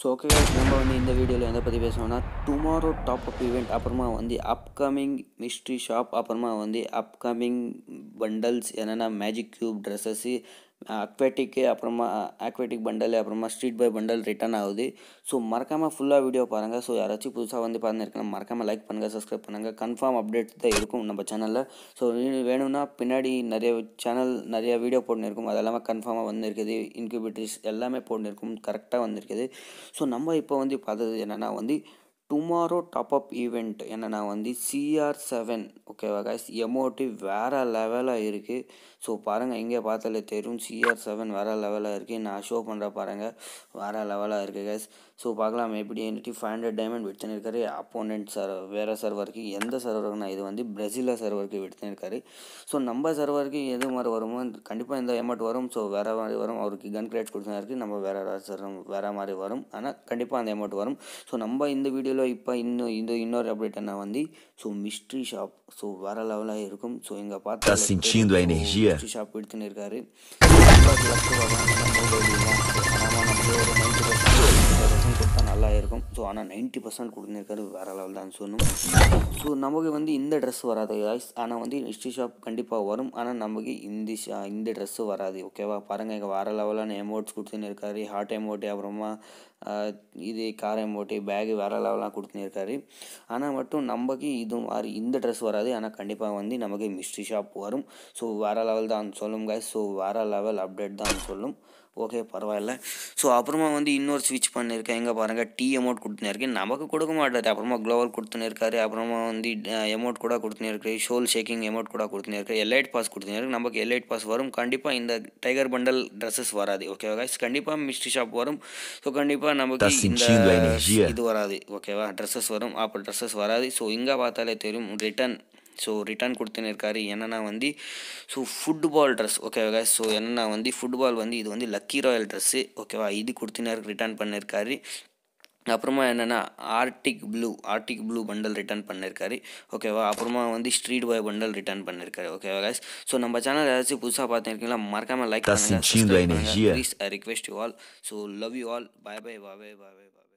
so okay நம்ம வந்து இந்த வீடியோவில் எதை பற்றி பேசணும்னா டுமாரோ டாப் அப் ஈவெண்ட் அப்புறமா வந்து அப்கமிங் மிஸ்ட்ரி ஷாப் அப்புறமா வந்து அப்கமிங் பண்டல்ஸ் என்னென்னா மேஜிக் க்யூப் ட்ரெஸ்ஸஸ்ஸு அக்வேட்டிக்கு அப்புறமா அக்வேட்டிக் பண்டல் அப்புறமா ஸ்ட்ரீட் பாய் பண்டல் ரிட்டர்ன் ஆகுது ஸோ மறக்காமல் ஃபுல்லாக வீடியோ பாருங்கள் ஸோ யாராச்சும் புதுசாக வந்து பார்த்துருக்கணும் மறக்காமல் லைக் பண்ணுங்கள் சப்ஸ்கிரைப் பண்ணுங்கள் கன்ஃபார்ம் அப்டேட் தான் இருக்கும் நம்ம சேனலில் ஸோ வேணும்னா பின்னாடி நிறைய சேனல் நிறைய வீடியோ போட்டுருக்கும் எல்லாமே கன்ஃபார்மாக வந்துருக்குது இன்க்யூபேட்டர்ஸ் எல்லாமே போட்டுருக்கும் கரெக்டாக வந்திருக்குது ஸோ நம்ம இப்போ வந்து பார்த்தது என்னென்னா வந்து டுமாரோ டாப்அப் ஈவெண்ட் என்னென்னா வந்து சிஆர் செவன் ஓகேவா கைஸ் எமோட்டி வேறு லெவலாக இருக்குது ஸோ பாருங்கள் எங்கே பார்த்தாலே தெரியும் சிஆர் செவன் வேறு லெவலாக இருக்குது நான் ஷோ பண்ணுற பாருங்கள் வேறு லெவலாக இருக்குது கைஸ் ஸோ பார்க்கலாம் எப்படி என்கிட்ட ஃபைவ் ஹண்ட்ரட் டைமண்ட் விடுத்துன்னு அப்போனண்ட் சர் வேறு சர்வருக்கு எந்த சர்வருக்குன்னா இது வந்து பிரசில சர்வருக்கு விடுத்துன்னு இருக்காரு ஸோ நம்ம சர்வருக்கு எது மாதிரி வருமோ கண்டிப்பாக இந்த எமௌண்ட் வரும் ஸோ வேறு மாதிரி வரும் அவருக்கு கன் கிரேட் கொடுத்தா இருக்குது நம்ம வேறு சர்வம் வேறு மாதிரி வரும் ஆனால் கண்டிப்பாக அந்த எமௌண்ட் வரும் ஸோ நம்ம இந்த வீடியோவில் இப்போ இன்னும் இந்த இன்னொரு அப்டேட் என்ன வந்து ஸோ மிஸ்ட்ரி ஷாப் ஸோ வேறு லெவலாக இருக்கும் ஸோ இங்கே பார்த்தா மிஸ்ட்ரி ஷாப் எடுத்துன்னு இருக்காரு இருக்கும் ஸோ ஆனால் நைன்ட்டி பர்சன்ட் கொடுத்துருக்காரு வேறு லெவல் தான் சொல்லணும் ஸோ நமக்கு வந்து இந்த ட்ரெஸ் வராது காய்ஸ் ஆனால் வந்து ஹிஸ்ட்ரி ஷாப் கண்டிப்பாக வரும் ஆனால் நமக்கு இந்த ஷா இந்த ட்ரெஸ்ஸு வராது ஓகேவா பாருங்கள் இங்கே வேறு லெவலான எமௌண்ட்ஸ் கொடுத்துன்னு இருக்காரு ஹார்ட் எமௌண்ட்டு அப்புறமா இது கார் எமௌண்ட்டு பேகு வேறு லெவலாக கொடுத்துருக்காரு ஆனால் மட்டும் நமக்கு இது மாதிரி இந்த ட்ரெஸ் வராது ஆனால் கண்டிப்பாக வந்து நமக்கு மிஸ்ட்ரி ஷாப் வரும் ஸோ வேறு லெவல் தான் சொல்லும் காய்ஸ் ஸோ வேறு லெவல் அப்டேட் தான் சொல்லும் ஓகே பரவாயில்ல ஸோ அப்புறமா வந்து இன்னொரு ஸ்விட்ச் பண்ணியிருக்கேன் எங்கே பாருங்கள் டீ அமௌண்ட் கொடுத்துனே நமக்கு கொடுக்க மாட்டாரு அப்புறமா க்ளோவல் கொடுத்துனே இருக்காரு அப்புறமா வந்து அமௌண்ட் கூட கொடுத்துனே ஷோல் ஷேக்கிங் அமௌண்ட் கூட கொடுத்துனே இருக்காரு எலைட் பாஸ் கொடுத்துனே இருக்கு நமக்கு எல்ஐட் பாஸ் வரும் கண்டிப்பாக இந்த டைகர் பண்டல் ட்ரெஸ்ஸஸ் வராது ஓகேவா கைஸ் கண்டிப்பாக மிஸ்ட்ரி ஷாப் வரும் ஸோ கண்டிப்பாக நமக்கு இந்த இது வராது ஓகேவா ட்ரெஸ்ஸஸ் வரும் அப்போ ட்ரெஸ்ஸஸ் வராது ஸோ இங்கே பார்த்தாலே தெரியும் ரிட்டன் ஸோ ரிட்டர்ன் கொடுத்துன்னு இருக்காரு என்னென்னா வந்து ஸோ ஃபுட்பால் ட்ரெஸ் ஓகேவா ஸோ என்னென்னா வந்து ஃபுட்பால் வந்து இது வந்து லக்கி ராயல் ட்ரெஸ்ஸு ஓகேவா இது கொடுத்துன்னு ரிட்டர்ன் பண்ணியிருக்காரு அப்புறமா என்னென்னா arctic blue arctic blue bundle return பண்ணியிருக்காரு ஓகேவா அப்புறமா வந்து ஸ்ட்ரீட் பாய் பண்டல் ரிட்டர்ன் பண்ணியிருக்காரு ஓகேவா கைஸ் ஸோ நம்ம சேனல் ஏதாச்சும் புதுசாக பார்த்துருக்கீங்களா மறக்காமல் லைக் பண்ணுங்கள் please I request you all so love you all bye bye bye bye bye